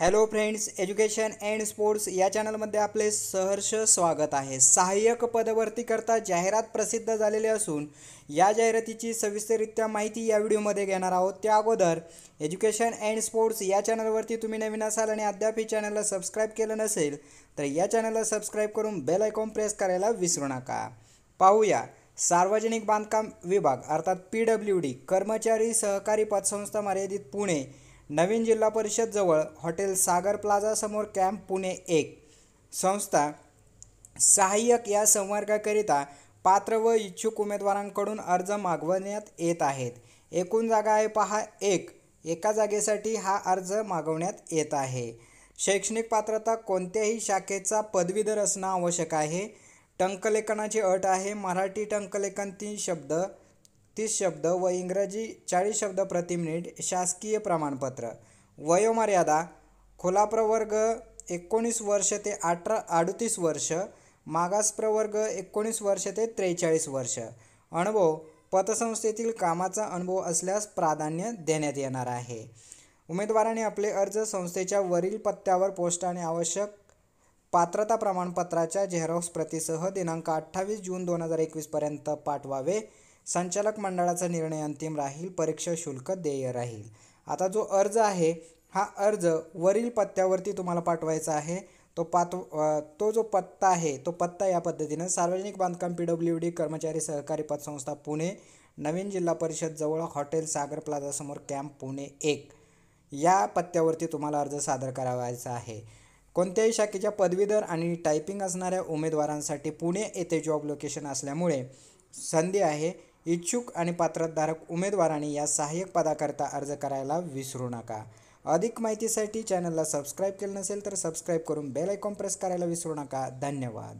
hello friends education and sports या चॅनलमध्ये आपले सहर्ष स्वागत आहे सहाय्यक पदवर्तीकरता जाहिरात प्रसिद्ध झालेली असून या जाहिरातीची सविस्तरित्या माहिती या व्हिडिओमध्ये घेणार आहोत त्या अगोदर एज्युकेशन अँड स्पोर्ट्स या चॅनलवरती तुम्ही नवीन असाल आणि अद्याप ही चॅनलला सबस्क्राईब केलं नसेल तर या चॅनलला सबस्क्राईब करून बेल आयकॉन प्रेस करायला विसरू नका पाहूया सार्वजनिक बांधकाम विभाग अर्थात पी डब्ल्यू डी कर्मचारी सहकारी पतसंस्था मर्यादित पुणे नवीन जिल्हा परिषद जवळ हॉटेल सागर प्लाझासमोर कॅम्प पुणे एक संस्था सहाय्यक या संवर्गाकरिता पात्र व इच्छुक उमेदवारांकडून अर्ज मागवण्यात येत आहेत एकूण जागा आहे पहा एक एका जागेसाठी हा अर्ज मागवण्यात येत आहे शैक्षणिक पात्रता कोणत्याही शाखेचा पदवीधर असणं आवश्यक आहे टंकलेखनाची अट आहे मराठी टंकलेखन तीन शब्द तीस शब्द व इंग्रजी चाळीस शब्द प्रति मिनिट शासकीय प्रमाणपत्र वयोमर्यादा खोला प्रवर्ग एकोणीस वर्ष ते अठरा अडतीस वर्ष मागास प्रवर्ग एकोणीस वर्ष ते त्रेचाळीस वर्ष अनुभव पतसंस्थेतील कामाचा अनुभव असल्यास प्राधान्य देण्यात येणार आहे उमेदवाराने आपले अर्ज संस्थेच्या वरील पत्त्यावर पोस्टाने आवश्यक पात्रता प्रमाणपत्राच्या झेरॉक्स प्रतिसह दिनांक अठ्ठावीस जून दोन हजार एकवीसपर्यंत पाठवावे संचालक मंडळाचा निर्णय अंतिम राहील परीक्षा शुल्क देय राहील आता जो अर्ज आहे हा अर्ज वरील पत्त्यावरती तुम्हाला पाठवायचा आहे तो पात तो जो पत्ता आहे तो पत्ता या पद्धतीनं सार्वजनिक बांधकाम पी डब्ल्यू डी कर्मचारी सहकारी पतसंस्था पुणे नवीन जिल्हा परिषद जवळ हॉटेल सागर प्लाझासमोर कॅम्प पुणे एक या पत्त्यावरती तुम्हाला अर्ज सादर करावायचा आहे कोणत्याही शाखेच्या पदवीधर आणि टायपिंग असणाऱ्या उमेदवारांसाठी पुणे येथे जॉब लोकेशन असल्यामुळे संधी आहे इच्छुक आणि पात्रधारक उमेदवारांनी या सहाय्यक पदाकरता अर्ज करायला विसरू नका अधिक माहितीसाठी चॅनलला सबस्क्राईब केलं नसेल तर सबस्क्राईब करून बेल आयकॉन प्रेस करायला विसरू नका धन्यवाद